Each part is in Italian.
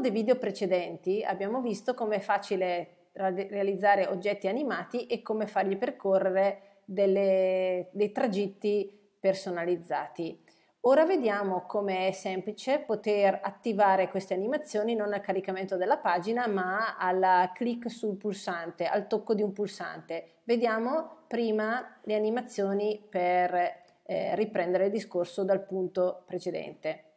dei video precedenti abbiamo visto come è facile realizzare oggetti animati e come fargli percorrere delle, dei tragitti personalizzati. Ora vediamo come è semplice poter attivare queste animazioni non al caricamento della pagina ma al clic sul pulsante, al tocco di un pulsante. Vediamo prima le animazioni per eh, riprendere il discorso dal punto precedente.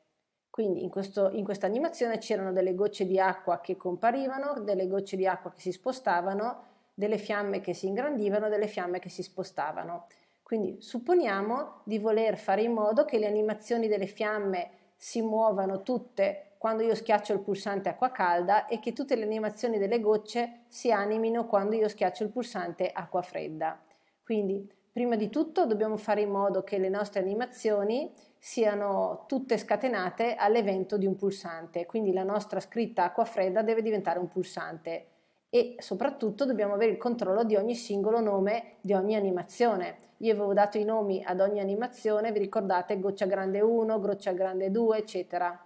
Quindi in, questo, in questa animazione c'erano delle gocce di acqua che comparivano, delle gocce di acqua che si spostavano, delle fiamme che si ingrandivano, delle fiamme che si spostavano. Quindi supponiamo di voler fare in modo che le animazioni delle fiamme si muovano tutte quando io schiaccio il pulsante acqua calda e che tutte le animazioni delle gocce si animino quando io schiaccio il pulsante acqua fredda. Quindi prima di tutto dobbiamo fare in modo che le nostre animazioni siano tutte scatenate all'evento di un pulsante, quindi la nostra scritta acqua fredda deve diventare un pulsante e soprattutto dobbiamo avere il controllo di ogni singolo nome di ogni animazione. Io avevo dato i nomi ad ogni animazione, vi ricordate goccia grande 1, goccia grande 2, eccetera.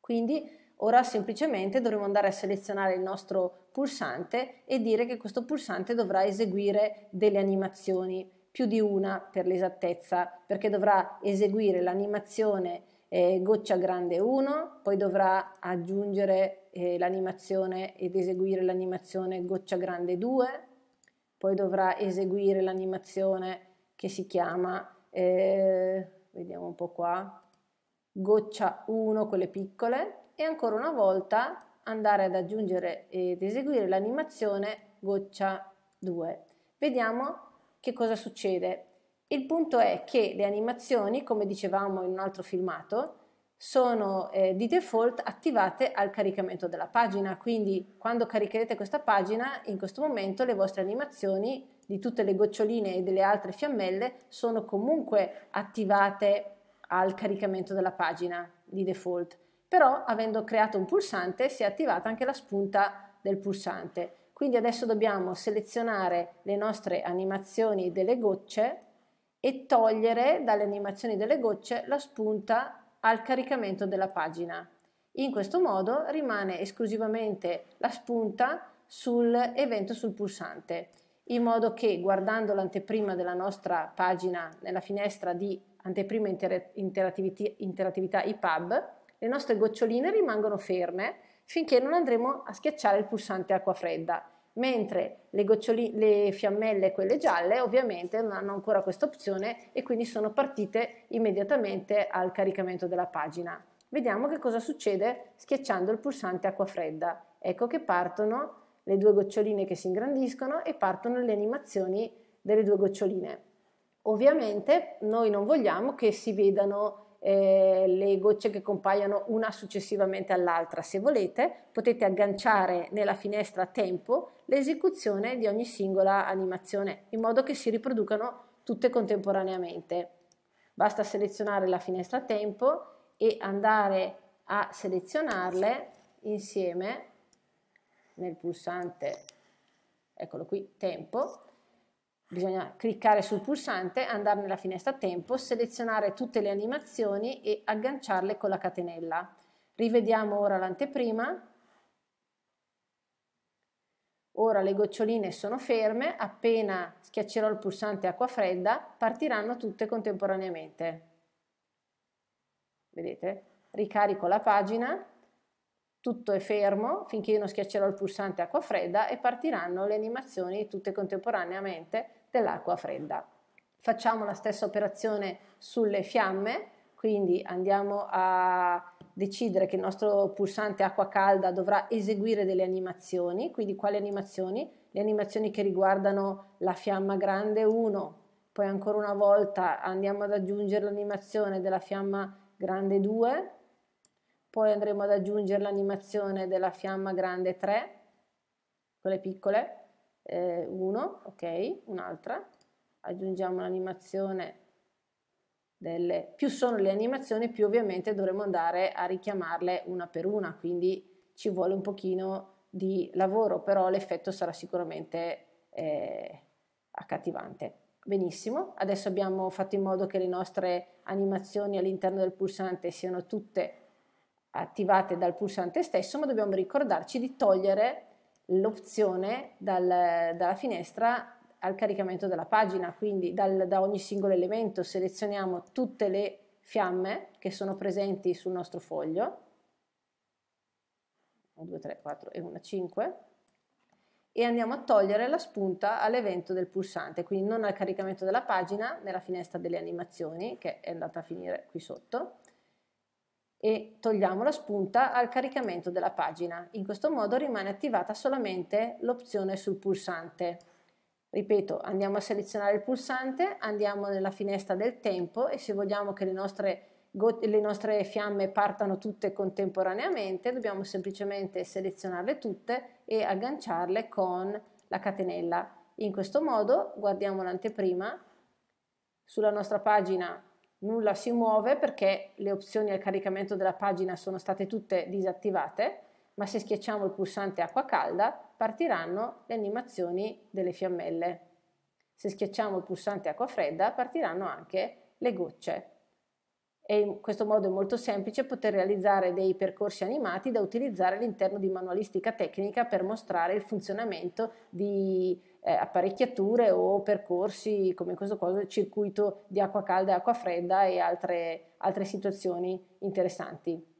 Quindi ora semplicemente dovremo andare a selezionare il nostro pulsante e dire che questo pulsante dovrà eseguire delle animazioni più di una per l'esattezza, perché dovrà eseguire l'animazione eh, goccia grande 1, poi dovrà aggiungere eh, l'animazione ed eseguire l'animazione goccia grande 2, poi dovrà eseguire l'animazione che si chiama, eh, vediamo un po' qua, goccia 1, quelle piccole, e ancora una volta andare ad aggiungere ed eseguire l'animazione goccia 2. Vediamo che cosa succede? Il punto è che le animazioni, come dicevamo in un altro filmato, sono eh, di default attivate al caricamento della pagina, quindi quando caricherete questa pagina, in questo momento le vostre animazioni di tutte le goccioline e delle altre fiammelle sono comunque attivate al caricamento della pagina di default, però avendo creato un pulsante si è attivata anche la spunta del pulsante quindi adesso dobbiamo selezionare le nostre animazioni delle gocce e togliere dalle animazioni delle gocce la spunta al caricamento della pagina. In questo modo rimane esclusivamente la spunta sull'evento sul pulsante, in modo che guardando l'anteprima della nostra pagina nella finestra di anteprima interattività, interattività IPAB, le nostre goccioline rimangono ferme finché non andremo a schiacciare il pulsante acqua fredda, mentre le, le fiammelle, quelle gialle, ovviamente non hanno ancora questa opzione e quindi sono partite immediatamente al caricamento della pagina. Vediamo che cosa succede schiacciando il pulsante acqua fredda. Ecco che partono le due goccioline che si ingrandiscono e partono le animazioni delle due goccioline. Ovviamente noi non vogliamo che si vedano eh, le gocce che compaiono una successivamente all'altra se volete, potete agganciare nella finestra tempo l'esecuzione di ogni singola animazione in modo che si riproducano tutte contemporaneamente. Basta selezionare la finestra tempo e andare a selezionarle insieme nel pulsante, eccolo qui, tempo, Bisogna cliccare sul pulsante, andare nella finestra tempo, selezionare tutte le animazioni e agganciarle con la catenella. Rivediamo ora l'anteprima. Ora le goccioline sono ferme, appena schiaccerò il pulsante acqua fredda partiranno tutte contemporaneamente. Vedete? Ricarico la pagina tutto è fermo finché io non schiaccerò il pulsante acqua fredda e partiranno le animazioni tutte contemporaneamente dell'acqua fredda. Facciamo la stessa operazione sulle fiamme, quindi andiamo a decidere che il nostro pulsante acqua calda dovrà eseguire delle animazioni, quindi quali animazioni? Le animazioni che riguardano la fiamma grande 1, poi ancora una volta andiamo ad aggiungere l'animazione della fiamma grande 2, poi andremo ad aggiungere l'animazione della fiamma grande 3, quelle piccole, 1, eh, ok, un'altra, aggiungiamo l'animazione delle... più sono le animazioni più ovviamente dovremo andare a richiamarle una per una, quindi ci vuole un pochino di lavoro, però l'effetto sarà sicuramente eh, accattivante. Benissimo, adesso abbiamo fatto in modo che le nostre animazioni all'interno del pulsante siano tutte attivate dal pulsante stesso, ma dobbiamo ricordarci di togliere l'opzione dal, dalla finestra al caricamento della pagina, quindi dal, da ogni singolo elemento selezioniamo tutte le fiamme che sono presenti sul nostro foglio, 1, 2, 3, 4 e 1, 5, e andiamo a togliere la spunta all'evento del pulsante, quindi non al caricamento della pagina, nella finestra delle animazioni, che è andata a finire qui sotto, e togliamo la spunta al caricamento della pagina. In questo modo rimane attivata solamente l'opzione sul pulsante. Ripeto, andiamo a selezionare il pulsante, andiamo nella finestra del tempo e se vogliamo che le nostre, le nostre fiamme partano tutte contemporaneamente dobbiamo semplicemente selezionarle tutte e agganciarle con la catenella. In questo modo, guardiamo l'anteprima, sulla nostra pagina nulla si muove perché le opzioni al caricamento della pagina sono state tutte disattivate, ma se schiacciamo il pulsante acqua calda partiranno le animazioni delle fiammelle. Se schiacciamo il pulsante acqua fredda partiranno anche le gocce e in questo modo è molto semplice poter realizzare dei percorsi animati da utilizzare all'interno di manualistica tecnica per mostrare il funzionamento di eh, apparecchiature o percorsi come in questo caso il circuito di acqua calda e acqua fredda e altre, altre situazioni interessanti.